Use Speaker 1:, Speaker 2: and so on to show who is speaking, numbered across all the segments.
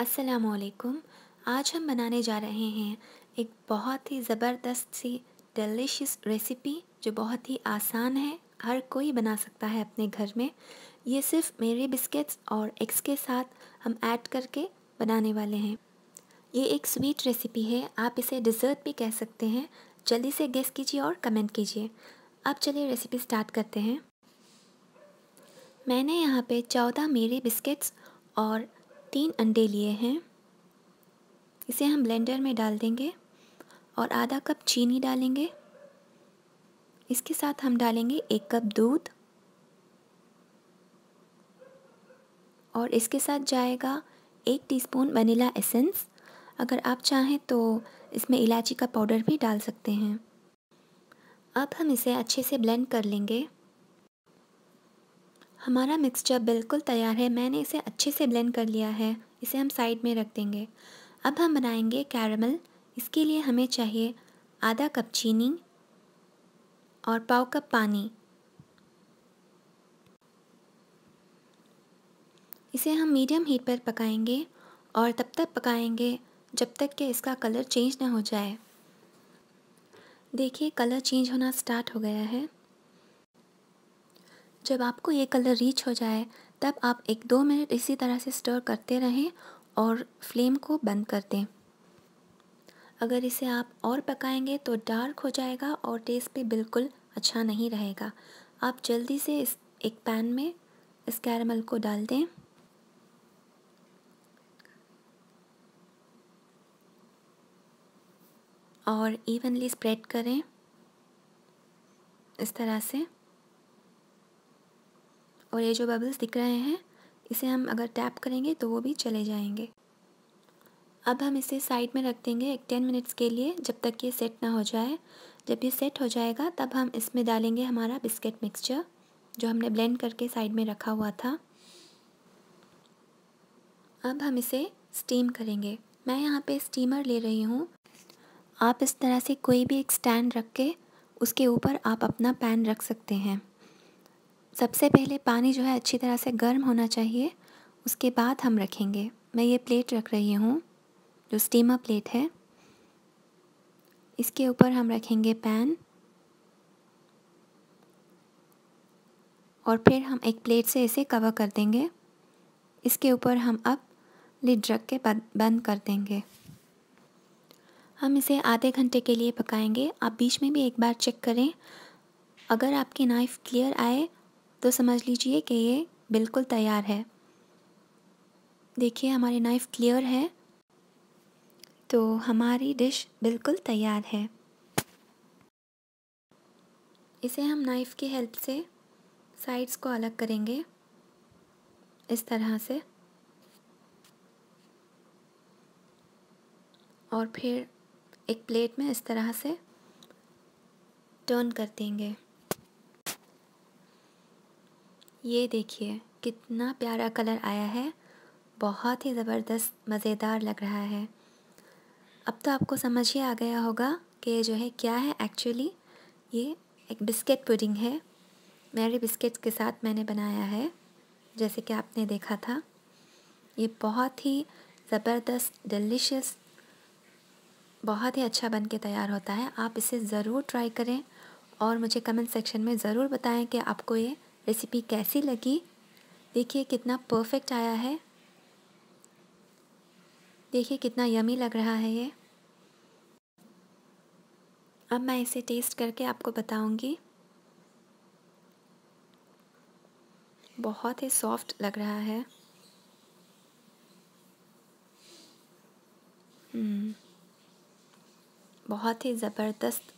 Speaker 1: असलकुम आज हम बनाने जा रहे हैं एक बहुत ही ज़बरदस्त सी डिलिशियस रेसिपी जो बहुत ही आसान है हर कोई बना सकता है अपने घर में ये सिर्फ मेरे बिस्किट्स और एग्स के साथ हम ऐड करके बनाने वाले हैं ये एक स्वीट रेसिपी है आप इसे डिज़र्ट भी कह सकते हैं जल्दी से गेस कीजिए और कमेंट कीजिए अब चलिए रेसिपी स्टार्ट करते हैं मैंने यहाँ पे चौदह मेरी बिस्किट्स और तीन अंडे लिए हैं इसे हम ब्लेंडर में डाल देंगे और आधा कप चीनी डालेंगे इसके साथ हम डालेंगे एक कप दूध और इसके साथ जाएगा एक टीस्पून वनीला एसेंस अगर आप चाहें तो इसमें इलायची का पाउडर भी डाल सकते हैं अब हम इसे अच्छे से ब्लेंड कर लेंगे हमारा मिक्सचर बिल्कुल तैयार है मैंने इसे अच्छे से ब्लेंड कर लिया है इसे हम साइड में रख देंगे अब हम बनाएंगे कैरमल इसके लिए हमें चाहिए आधा कप चीनी और पाव कप पानी इसे हम मीडियम हीट पर पकाएंगे और तब तक पकाएंगे जब तक कि इसका कलर चेंज ना हो जाए देखिए कलर चेंज होना स्टार्ट हो गया है जब आपको ये कलर रीच हो जाए तब आप एक दो मिनट इसी तरह से स्टर करते रहें और फ्लेम को बंद कर दें अगर इसे आप और पकाएंगे तो डार्क हो जाएगा और टेस्ट भी बिल्कुल अच्छा नहीं रहेगा आप जल्दी से इस एक पैन में इस कैरमल को डाल दें और इवनली स्प्रेड करें इस तरह से और ये जो बबल्स दिख रहे हैं इसे हम अगर टैप करेंगे तो वो भी चले जाएंगे अब हम इसे साइड में रख देंगे एक टेन मिनट्स के लिए जब तक ये सेट ना हो जाए जब ये सेट हो जाएगा तब हम इसमें डालेंगे हमारा बिस्किट मिक्सचर जो हमने ब्लेंड करके साइड में रखा हुआ था अब हम इसे स्टीम करेंगे मैं यहाँ पे स्टीमर ले रही हूँ आप इस तरह से कोई भी एक स्टैंड रख के उसके ऊपर आप अपना पैन रख सकते हैं सबसे पहले पानी जो है अच्छी तरह से गर्म होना चाहिए उसके बाद हम रखेंगे मैं ये प्लेट रख रही हूँ जो स्टीमर प्लेट है इसके ऊपर हम रखेंगे पैन और फिर हम एक प्लेट से इसे कवर कर देंगे इसके ऊपर हम अब लिड रख के बंद कर देंगे हम इसे आधे घंटे के लिए पकाएंगे आप बीच में भी एक बार चेक करें अगर आपकी नाइफ़ क्लियर आए तो समझ लीजिए कि ये बिल्कुल तैयार है देखिए हमारी नाइफ़ क्लियर है तो हमारी डिश बिल्कुल तैयार है इसे हम नाइफ़ की हेल्प से साइड्स को अलग करेंगे इस तरह से और फिर एक प्लेट में इस तरह से टर्न कर देंगे ये देखिए कितना प्यारा कलर आया है बहुत ही ज़बरदस्त मज़ेदार लग रहा है अब तो आपको समझ ही आ गया होगा कि जो है क्या है एक्चुअली ये एक बिस्किट पुडिंग है मेरी बिस्किट के साथ मैंने बनाया है जैसे कि आपने देखा था ये बहुत ही ज़बरदस्त डिलीशियस बहुत ही अच्छा बन के तैयार होता है आप इसे ज़रूर ट्राई करें और मुझे कमेंट सेक्शन में ज़रूर बताएं कि आपको ये रेसिपी कैसी लगी देखिए कितना परफेक्ट आया है देखिए कितना यमी लग रहा है ये अब मैं इसे टेस्ट करके आपको बताऊंगी बहुत ही सॉफ्ट लग रहा है हम्म। बहुत ही ज़बरदस्त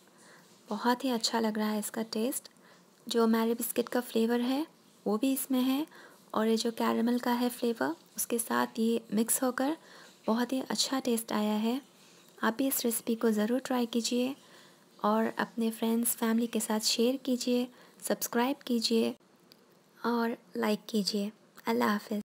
Speaker 1: बहुत ही अच्छा लग रहा है इसका टेस्ट जो मैरे बिस्किट का फ्लेवर है वो भी इसमें है और ये जो कैरमल का है फ्लेवर उसके साथ ये मिक्स होकर बहुत ही अच्छा टेस्ट आया है आप भी इस रेसिपी को ज़रूर ट्राई कीजिए और अपने फ्रेंड्स फैमिली के साथ शेयर कीजिए सब्सक्राइब कीजिए और लाइक कीजिए अल्लाह हाफिज़